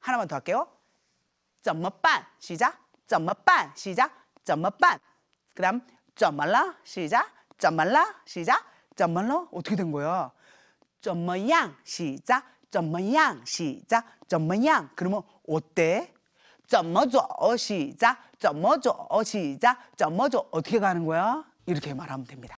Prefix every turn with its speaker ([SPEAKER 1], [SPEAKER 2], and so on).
[SPEAKER 1] 하나만 더 할게요. 怎么办? 시작. 怎么办? 시작. 怎么办? 그다음 怎么了? 시작. 怎么了? 시작. 怎么了? 어떻게 된 거야? 怎么样? 시작. 怎么样? 시작. 怎么样? 그러면 어때? 怎么走? 시작. 怎么走? 시작. 怎么走? 어떻게 가는 거야? 이렇게 말하면 됩니다.